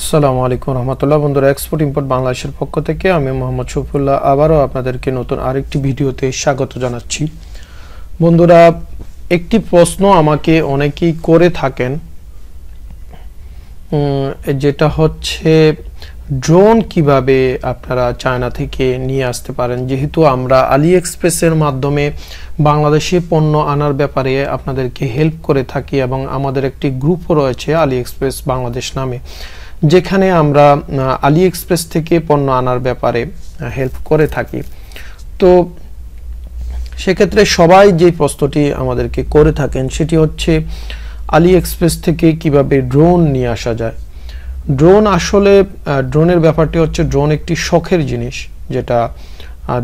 আসসালামু আলাইকুম রহমতুল্লাহ বন্ধুরা এক্সপোর্ট ইম্পোর্ট বাংলাদেশের পক্ষ থেকে আমি মোহাম্মদ শফুল্লাহ আবারও আপনাদেরকে নতুন আরেকটি ভিডিওতে স্বাগত জানাচ্ছি বন্ধুরা একটি প্রশ্ন আমাকে অনেকেই করে থাকেন যেটা হচ্ছে ড্রোন কিভাবে আপনারা চায়না থেকে নিয়ে আসতে পারেন যেহেতু আমরা আলি এক্সপ্রেসের মাধ্যমে বাংলাদেশে পণ্য আনার ব্যাপারে আপনাদেরকে হেল্প করে থাকি এবং আমাদের একটি গ্রুপও রয়েছে আলি এক্সপ্রেস বাংলাদেশ নামে যেখানে আমরা আলি এক্সপ্রেস থেকে পণ্য আনার ব্যাপারে হেল্প করে থাকি তো সেক্ষেত্রে সবাই যে প্রশ্নটি আমাদেরকে করে থাকেন সেটি হচ্ছে আলি এক্সপ্রেস থেকে কিভাবে ড্রোন নিয়ে আসা যায় ড্রোন আসলে ড্রোনের ব্যাপারটি হচ্ছে ড্রোন একটি শখের জিনিস যেটা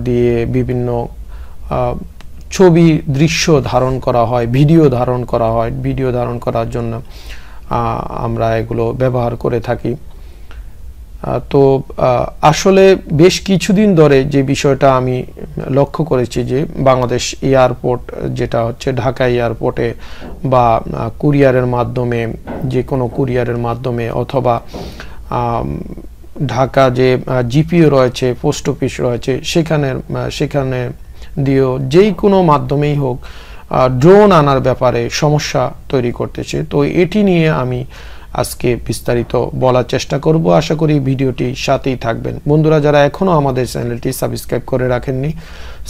দিয়ে বিভিন্ন ছবি দৃশ্য ধারণ করা হয় ভিডিও ধারণ করা হয় ভিডিও ধারণ করার জন্য আমরা এগুলো ব্যবহার করে থাকি তো আসলে বেশ কিছুদিন ধরে যে বিষয়টা আমি লক্ষ্য করেছি যে বাংলাদেশ এয়ারপোর্ট যেটা হচ্ছে ঢাকা এয়ারপোর্টে বা কুরিয়ারের মাধ্যমে যে কোনো কুরিয়ারের মাধ্যমে অথবা ঢাকা যে জিপিও রয়েছে পোস্ট অফিস রয়েছে সেখানে সেখানে দিয়েও যেই কোনো মাধ্যমেই হোক ড্রোন আনার ব্যাপারে সমস্যা তৈরি করতেছে তো এটি নিয়ে আমি আজকে বিস্তারিত বলার চেষ্টা করব আশা করি ভিডিওটি সাথেই থাকবেন বন্ধুরা যারা এখনও আমাদের চ্যানেলটি সাবস্ক্রাইব করে রাখেননি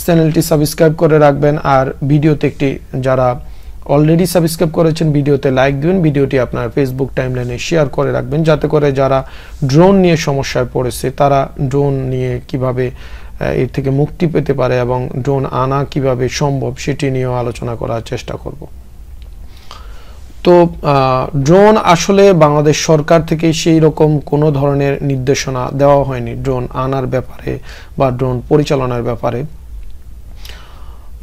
চ্যানেলটি সাবস্ক্রাইব করে রাখবেন আর ভিডিওতে একটি যারা অলরেডি সাবস্ক্রাইব করেছেন ভিডিওতে লাইক দিবেন ভিডিওটি আপনার ফেসবুক টাইমলাইনে শেয়ার করে রাখবেন যাতে করে যারা ড্রোন নিয়ে সমস্যায় পড়েছে তারা ড্রোন নিয়ে কিভাবে এর থেকে মুক্তি পেতে পারে এবং ড্রোন আনা কিভাবে সম্ভব সেটি নিয়েও আলোচনা করার চেষ্টা করব তো ড্রোন আসলে বাংলাদেশ সরকার থেকে সেই রকম কোনো ধরনের নির্দেশনা দেওয়া হয়নি ড্রোন আনার ব্যাপারে বা ড্রোন পরিচালনার ব্যাপারে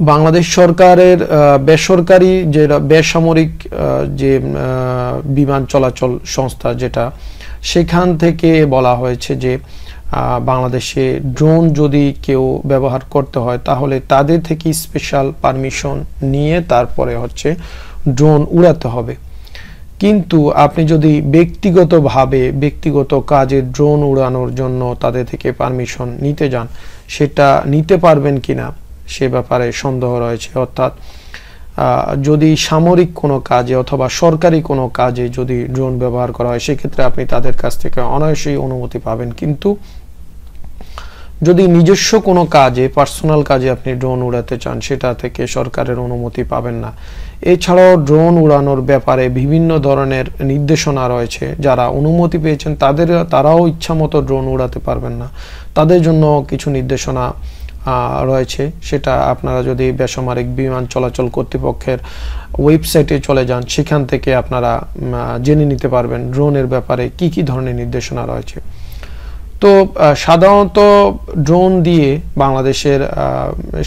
বাংলাদেশ সরকারের বেসরকারি যে বেসামরিক যে বিমান চলাচল সংস্থা যেটা সেখান থেকে বলা হয়েছে যে বাংলাদেশে ড্রোন যদি কেউ ব্যবহার করতে হয় তাহলে তাদের থেকে স্পেশাল পারমিশন নিয়ে তারপরে হচ্ছে ড্রোন উড়াতে হবে কিন্তু আপনি যদি ব্যক্তিগতভাবে ব্যক্তিগত কাজে ড্রোন উড়ানোর জন্য তাদের থেকে পারমিশন নিতে যান সেটা নিতে পারবেন কি না সে ব্যাপারে সন্দেহ রয়েছে অর্থাৎ যদি সামরিক কোনো কাজে অথবা সরকারি কোনো কাজে যদি ড্রোন ব্যবহার করা হয় সেক্ষেত্রে আপনি তাদের কাছ থেকে অনায়াসেই অনুমতি পাবেন কিন্তু যদি নিজস্ব কোনো কাজে পার্সোনাল কাজে আপনি ড্রোন উড়াতে চান সেটা থেকে সরকারের অনুমতি পাবেন না এছাড়াও ড্রোন উড়ানোর ব্যাপারে বিভিন্ন ধরনের নির্দেশনা রয়েছে যারা অনুমতি পেয়েছেন তাদের তারাও ইচ্ছামতো ড্রোন উড়াতে পারবেন না তাদের জন্য কিছু নির্দেশনা রয়েছে সেটা আপনারা যদি বেসামরিক বিমান চলাচল কর্তৃপক্ষের ওয়েবসাইটে চলে যান সেখান থেকে আপনারা জেনে নিতে পারবেন ড্রোনের ব্যাপারে কি কি ধরনের নির্দেশনা রয়েছে তো সাধারণত ড্রোন দিয়ে বাংলাদেশের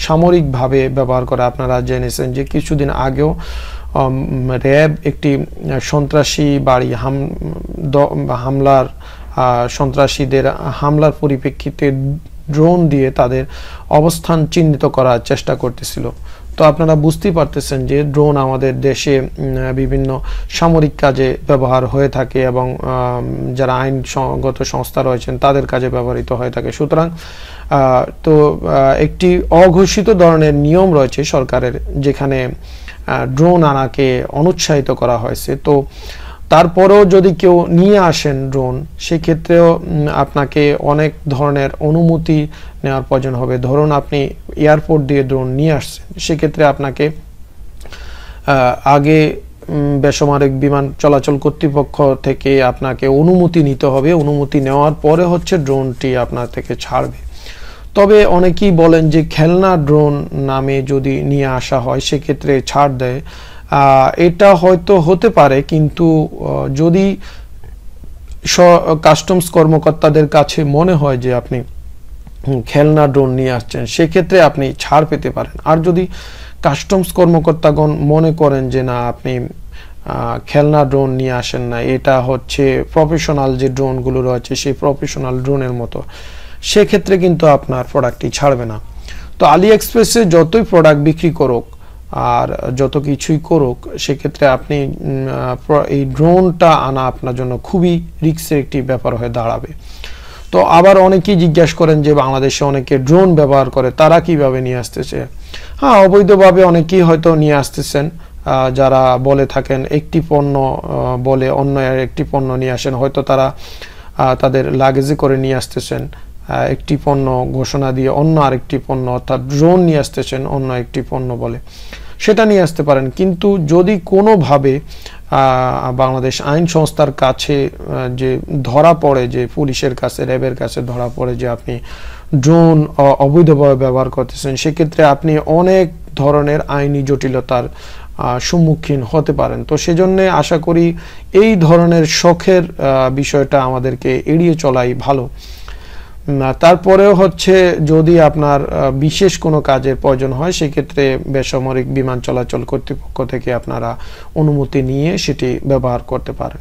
সামরিকভাবে ব্যবহার করা আপনারা জেনেছেন যে কিছুদিন আগেও র্যাব একটি সন্ত্রাসী বাড়ি হাম হামলার সন্ত্রাসীদের হামলার পরিপ্রেক্ষিতে ড্রোন দিয়ে তাদের অবস্থান চিহ্নিত করার চেষ্টা করতেছিল তো আপনারা বুঝতেই পারতেছেন যে ড্রোন আমাদের দেশে বিভিন্ন সামরিক কাজে ব্যবহার হয়ে থাকে এবং যারা আইনগত সংস্থা রয়েছেন তাদের কাজে ব্যবহৃত হয়ে থাকে সুতরাং তো একটি অঘোষিত ধরনের নিয়ম রয়েছে সরকারের যেখানে ড্রোন আনাকে অনুৎসাহিত করা হয়েছে তো তারপরেও যদি কেউ নিয়ে আসেন ড্রোন সেক্ষেত্রেও আপনাকে অনেক ধরনের অনুমতি নেওয়ার প্রয়োজন হবে ধরুন আপনি এয়ারপোর্ট দিয়ে ড্রোন নিয়ে আসছেন সেক্ষেত্রে আপনাকে আগে বেসামরিক বিমান চলাচল কর্তৃপক্ষ থেকে আপনাকে অনুমতি নিতে হবে অনুমতি নেওয়ার পরে হচ্ছে ড্রোনটি আপনার থেকে ছাড়বে তবে অনেকেই বলেন যে খেলনা ড্রোন নামে যদি নিয়ে আসা হয় সেক্ষেত্রে ছাড় দেয় এটা হয়তো হতে পারে কিন্তু যদি কাস্টমস কর্মকর্তাদের কাছে মনে হয় যে আপনি খেলনা ড্রোন নিয়ে আসছেন সেক্ষেত্রে আপনি ছাড় পেতে পারেন আর যদি কাস্টমস কর্মকর্তাগণ মনে করেন যে না আপনি খেলনা ড্রোন নিয়ে আসেন না এটা হচ্ছে প্রফেশনাল যে ড্রোনগুলো রয়েছে সেই প্রফেশনাল ড্রোনের মতো সেক্ষেত্রে কিন্তু আপনার প্রোডাক্টটি ছাড়বে না তো আলি এক্সপ্রেসে যতই প্রোডাক্ট বিক্রি করুক আর যত কিছুই করুক সেক্ষেত্রে আপনি এই ড্রোনটা আনা আপনার জন্য খুবই রিক্সের একটি ব্যাপার হয়ে দাঁড়াবে তো আবার অনেকেই জিজ্ঞাসা করেন যে বাংলাদেশে অনেকে ড্রোন ব্যবহার করে তারা কিভাবে নিয়ে আসতেছে হ্যাঁ অবৈধভাবে অনেকেই হয়তো নিয়ে আসতেছেন যারা বলে থাকেন একটি পণ্য বলে অন্য একটি পণ্য নিয়ে আসেন হয়তো তারা তাদের লাগেজে করে নিয়ে আসতেছেন একটি পণ্য ঘোষণা দিয়ে অন্য আরেকটি পণ্য অর্থাৎ ড্রোন নিয়ে আসতেছেন অন্য একটি পণ্য বলে সেটা নিয়ে আসতে পারেন কিন্তু যদি কোনোভাবে বাংলাদেশ আইন সংস্থার কাছে যে ধরা পড়ে যে পুলিশের কাছে র্যাবের কাছে ধরা পড়ে যে আপনি ড্রোন অবৈধভাবে ব্যবহার করতেছেন সেক্ষেত্রে আপনি অনেক ধরনের আইনি জটিলতার সম্মুখীন হতে পারেন তো সেজন্য আশা করি এই ধরনের শখের বিষয়টা আমাদেরকে এড়িয়ে চলাই ভালো না তারপরেও হচ্ছে যদি আপনার বিশেষ কোনো কাজের প্রয়োজন হয় সেক্ষেত্রে বেসামরিক বিমান চলাচল কর্তৃপক্ষ থেকে আপনারা অনুমতি নিয়ে সেটি ব্যবহার করতে পারেন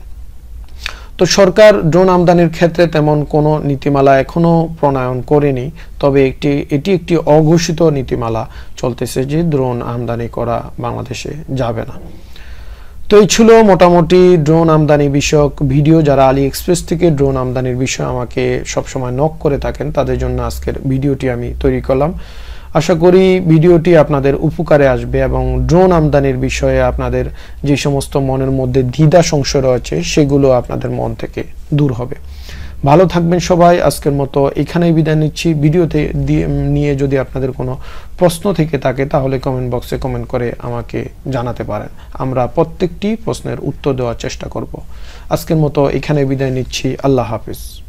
তো সরকার ড্রোন আমদানির ক্ষেত্রে তেমন কোনো নীতিমালা এখনও প্রণয়ন করেনি তবে একটি এটি একটি অঘোষিত নীতিমালা চলতেছে যে ড্রোন আমদানি করা বাংলাদেশে যাবে না তো এই ছিল মোটামুটি ড্রোন আমদানি বিষয়ক ভিডিও যারা আলি এক্সপ্রেস থেকে ড্রোন আমদানির বিষয়ে আমাকে সবসময় নক করে থাকেন তাদের জন্য আজকের ভিডিওটি আমি তৈরি করলাম আশা করি ভিডিওটি আপনাদের উপকারে আসবে এবং ড্রোন আমদানির বিষয়ে আপনাদের যে সমস্ত মনের মধ্যে দ্বিধা সংশয় রয়েছে সেগুলো আপনাদের মন থেকে দূর হবে ভালো থাকবেন সবাই আজকের মতো এখানেই বিদায় নিচ্ছি ভিডিওতে নিয়ে যদি আপনাদের কোনো প্রশ্ন থেকে থাকে তাহলে কমেন্ট বক্সে কমেন্ট করে আমাকে জানাতে পারেন আমরা প্রত্যেকটি প্রশ্নের উত্তর দেওয়ার চেষ্টা করব আজকের মতো এখানে বিদায় নিচ্ছি আল্লাহ হাফিজ